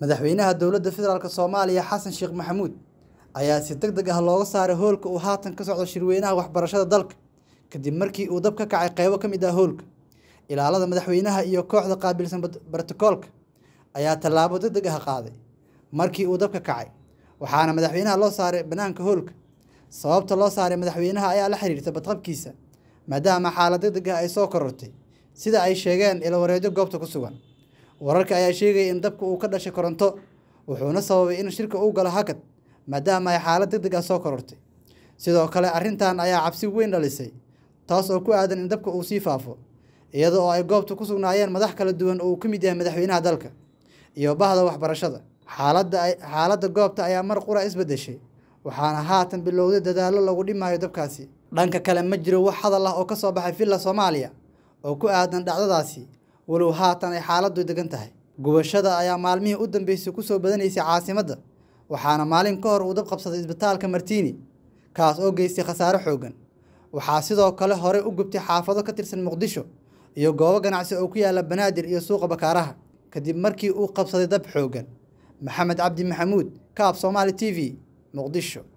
madaxweynaha dowladda federaalk soomaaliya xasan sheekh maxamuud ayaa si deg deg ah looga saaray hoolka uu haatan ka socdo shirweynaha waxbarashada dalka kadib markii uu dab ka kacay qaybo ka mid ah hoolka ilaalada madaxweynaha iyo kooxda qaabilsan brotokoolka ayaa tallaabo deg deg ah qaaday markii uu dabka kacay waxaana madaxweynaha loo saaray bannaanka hoolka sababta loo saaray madaxweynaha ayaa la xiriirta badqabkiisa maadaama xaalad deg deg ah ay soo korortay sida ay sheegeen ilo goobta ku sugan wararka ayaa sheegaya in dabka uu ka dhashay koronto wuxuuna sababay in shirka uu galo hakad maadaama ay xaalad deg deg ah soo korortay sidoo kale arrintan ayaa cabsi weyn dhalisay taas oo ku aadan in dabka uu sii faafo iyada oo ay goobta ku sugnaayeen madax kala duwan oo uu ka mid yahay madaxweynaha dalka iyo bahda waxbarashada xaaladda goobta ayaa mar qura isbedeshay waxaana haatan bilowday dadaallo lagu dhimaayo dabkaasi dhanka kale ma jiro wax hadal ah oo ka soo baxay villa soomaaliya oo ku aadan dhacdadaasi walow haatan ay xaaladdu degan tahay gubashada ayaa maalmihii u dambeysay ku soo badanaysay caasimadda waxaana maalin ka hor uu dab qabsaday isbitaalka martiini kaas oo geystay khasaare xooggan waxaa sidoo kale horey u gubtay xaafado ka tirsan muqdisho iyo goobo ganacsi oo ku yaalla banaadir iyo suuqa bakaaraha kadib markii uu qabsaday dab xooggan maxamed cabdi maxamuud kaab soomaali t v muqdisho